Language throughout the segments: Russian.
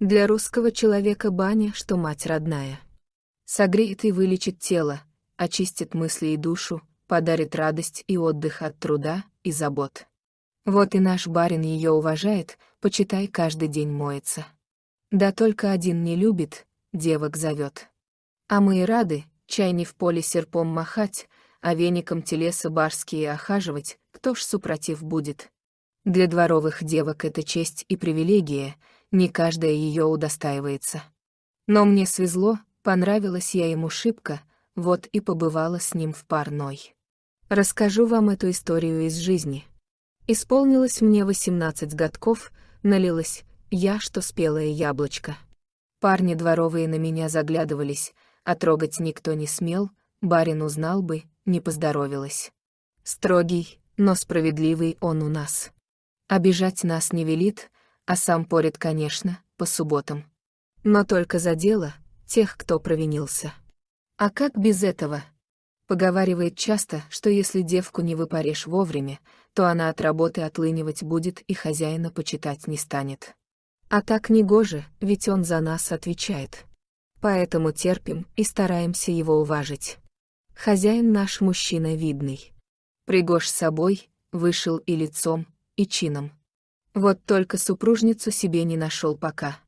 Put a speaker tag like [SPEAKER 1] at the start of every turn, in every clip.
[SPEAKER 1] Для русского человека баня, что мать родная. Согреет и вылечит тело, очистит мысли и душу, подарит радость и отдых от труда и забот. Вот и наш барин ее уважает, почитай, каждый день моется. Да только один не любит, девок зовет. А мы и рады, чай не в поле серпом махать, а веником телеса барские охаживать, кто ж супротив будет. Для дворовых девок это честь и привилегия — не каждая ее удостаивается. Но мне свезло, понравилась я ему шибко, вот и побывала с ним в парной. Расскажу вам эту историю из жизни. Исполнилось мне 18 годков, налилась я, что спелое яблочко. Парни дворовые на меня заглядывались, а трогать никто не смел, барин узнал бы, не поздоровилась. Строгий, но справедливый он у нас. Обижать нас не велит, а сам порит, конечно, по субботам. Но только за дело тех, кто провинился. А как без этого? Поговаривает часто, что если девку не выпаришь вовремя, то она от работы отлынивать будет и хозяина почитать не станет. А так негоже, ведь он за нас отвечает. Поэтому терпим и стараемся его уважить. Хозяин наш мужчина видный. Пригож собой, вышел и лицом, и чином. Вот только супружницу себе не нашел пока.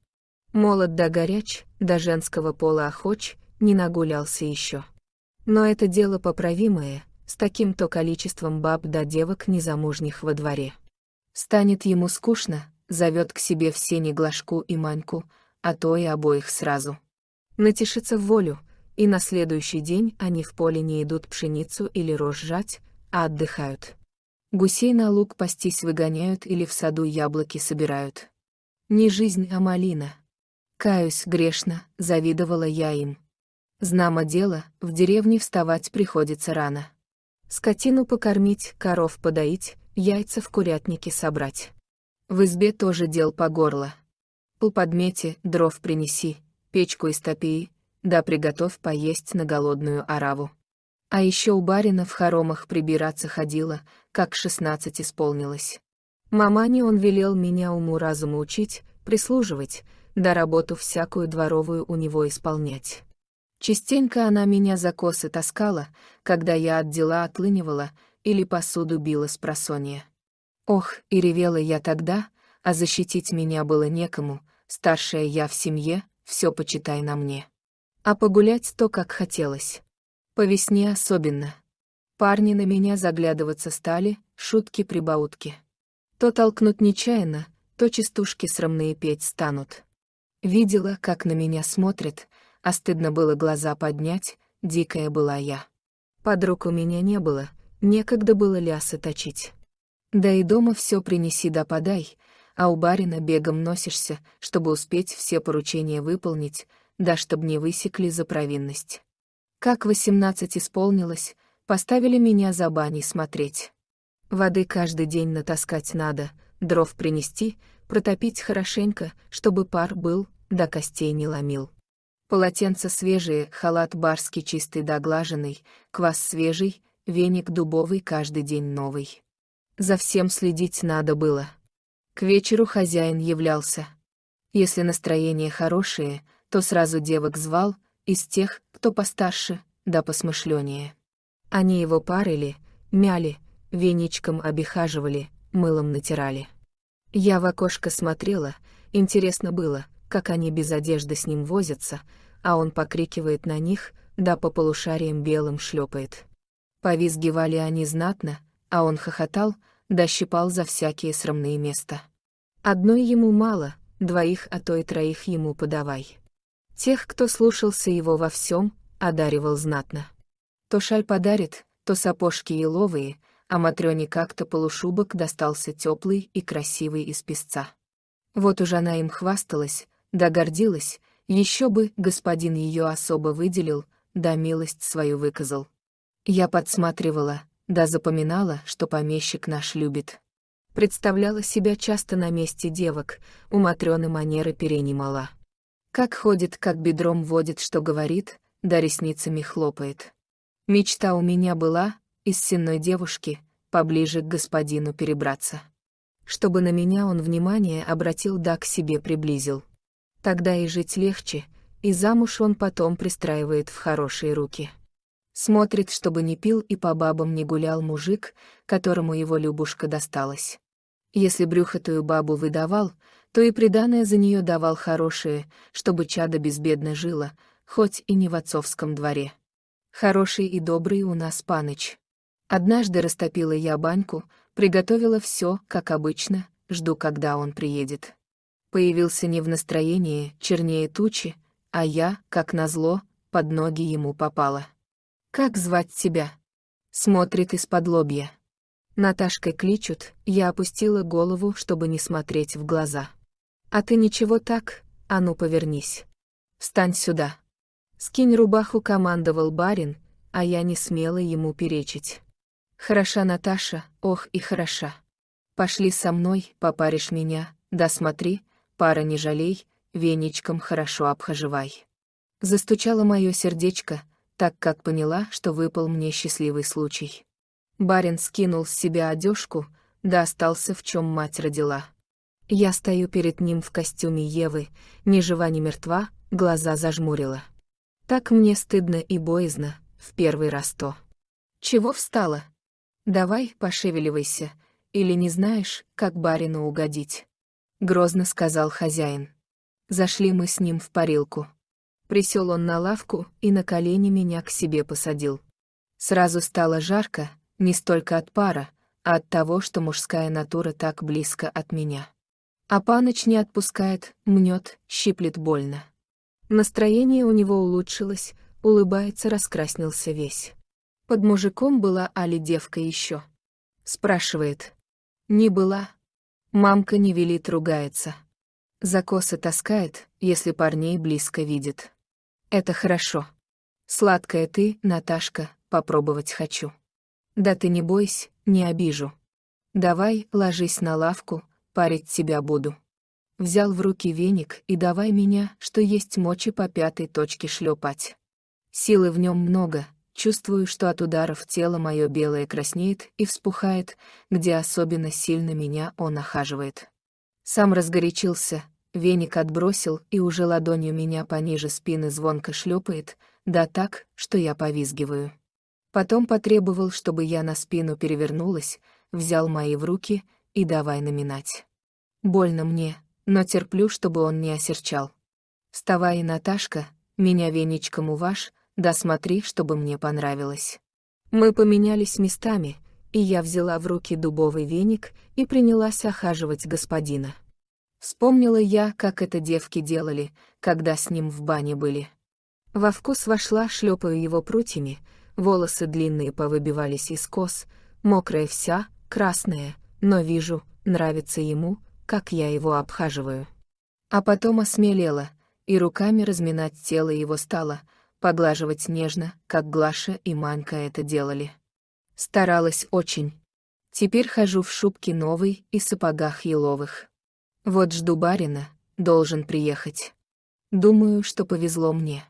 [SPEAKER 1] Молод да горяч, до женского пола охоч, не нагулялся еще. Но это дело поправимое, с таким-то количеством баб да девок незамужних во дворе. Станет ему скучно, зовет к себе все неглажку и Маньку, а то и обоих сразу. Натешится в волю, и на следующий день они в поле не идут пшеницу или рожь жать, а отдыхают. Гусей на луг пастись выгоняют или в саду яблоки собирают. Не жизнь, а малина. Каюсь грешно, завидовала я им. Знамо дело, в деревне вставать приходится рано. Скотину покормить, коров подоить, яйца в курятнике собрать. В избе тоже дел по горло. По подмете, дров принеси, печку истопи, да приготовь поесть на голодную ораву. А еще у барина в хоромах прибираться ходила, как шестнадцать исполнилось. Мамане он велел меня уму-разуму учить, прислуживать, да работу всякую дворовую у него исполнять. Частенько она меня за косы таскала, когда я от дела отлынивала или посуду била с просонья. Ох, и ревела я тогда, а защитить меня было некому, старшая я в семье, все почитай на мне. А погулять то как хотелось. По весне особенно, Парни на меня заглядываться стали, шутки-прибаутки. То толкнут нечаянно, то частушки срамные петь станут. Видела, как на меня смотрит, а стыдно было глаза поднять, дикая была я. Подруг у меня не было, некогда было лясы точить. Да и дома все принеси да подай, а у барина бегом носишься, чтобы успеть все поручения выполнить, да чтоб не высекли за провинность. Как восемнадцать исполнилось, Поставили меня за баней смотреть. Воды каждый день натаскать надо, дров принести, протопить хорошенько, чтобы пар был, да костей не ломил. Полотенца свежие, халат барский чистый да глаженный, квас свежий, веник дубовый каждый день новый. За всем следить надо было. К вечеру хозяин являлся. Если настроение хорошее, то сразу девок звал, из тех, кто постарше, да посмышленнее. Они его парили, мяли, веничком обихаживали, мылом натирали. Я в окошко смотрела, интересно было, как они без одежды с ним возятся, а он покрикивает на них, да по полушариям белым шлепает. Повизгивали они знатно, а он хохотал, да щипал за всякие срамные места. Одной ему мало, двоих, а то и троих ему подавай. Тех, кто слушался его во всем, одаривал знатно. То шаль подарит, то сапожки еловые, а Матрёне как-то полушубок достался теплый и красивый из песца. Вот уж она им хвасталась, да гордилась, еще бы господин ее особо выделил, да милость свою выказал. Я подсматривала, да запоминала, что помещик наш любит. Представляла себя часто на месте девок, у Матрёны манеры перенимала. Как ходит, как бедром водит, что говорит, да ресницами хлопает. Мечта у меня была, из сенной девушки, поближе к господину перебраться. Чтобы на меня он внимание обратил да к себе приблизил. Тогда и жить легче, и замуж он потом пристраивает в хорошие руки. Смотрит, чтобы не пил и по бабам не гулял мужик, которому его любушка досталась. Если брюхатую бабу выдавал, то и приданое за нее давал хорошее, чтобы чадо безбедно жило, хоть и не в отцовском дворе. Хороший и добрый у нас паныч. Однажды растопила я баньку, приготовила все, как обычно, жду, когда он приедет. Появился не в настроении, чернее тучи, а я, как назло, под ноги ему попала. «Как звать тебя?» Смотрит из-под лобья. Наташкой кличут, я опустила голову, чтобы не смотреть в глаза. «А ты ничего так? А ну повернись. Встань сюда». «Скинь рубаху», — командовал барин, а я не смела ему перечить. «Хороша Наташа, ох и хороша. Пошли со мной, попаришь меня, да смотри, пара не жалей, веничком хорошо обхоживай». Застучало мое сердечко, так как поняла, что выпал мне счастливый случай. Барин скинул с себя одежку, да остался в чем мать родила. Я стою перед ним в костюме Евы, ни жива, ни мертва, глаза зажмурила. Так мне стыдно и боязно, в первый раз то. Чего встала? Давай, пошевеливайся, или не знаешь, как барину угодить. Грозно сказал хозяин. Зашли мы с ним в парилку. Присел он на лавку и на колени меня к себе посадил. Сразу стало жарко, не столько от пара, а от того, что мужская натура так близко от меня. А паноч не отпускает, мнет, щиплет больно. Настроение у него улучшилось, улыбается, раскраснился весь. Под мужиком была Али девка еще. Спрашивает. Не была. Мамка не велит, ругается. За косы таскает, если парней близко видит. Это хорошо. Сладкая ты, Наташка, попробовать хочу. Да ты не бойся, не обижу. Давай, ложись на лавку, парить тебя буду. Взял в руки веник и давай меня, что есть мочи по пятой точке шлепать. Силы в нем много, чувствую, что от ударов тело мое белое краснеет и вспухает, где особенно сильно меня он охаживает. Сам разгорячился, веник отбросил и уже ладонью меня пониже спины звонко шлепает, да так, что я повизгиваю. Потом потребовал, чтобы я на спину перевернулась, взял мои в руки и давай наминать. Больно мне, но терплю, чтобы он не осерчал. Вставай, Наташка, меня веничком уваж, да смотри, чтобы мне понравилось. Мы поменялись местами, и я взяла в руки дубовый веник и принялась охаживать господина. Вспомнила я, как это девки делали, когда с ним в бане были. Во вкус вошла, шлепая его прутьями, волосы длинные повыбивались из кос, мокрая вся, красная, но вижу, нравится ему, как я его обхаживаю. А потом осмелела, и руками разминать тело его стала, поглаживать нежно, как Глаша и Манька это делали. Старалась очень. Теперь хожу в шубке новой и сапогах еловых. Вот жду барина, должен приехать. Думаю, что повезло мне.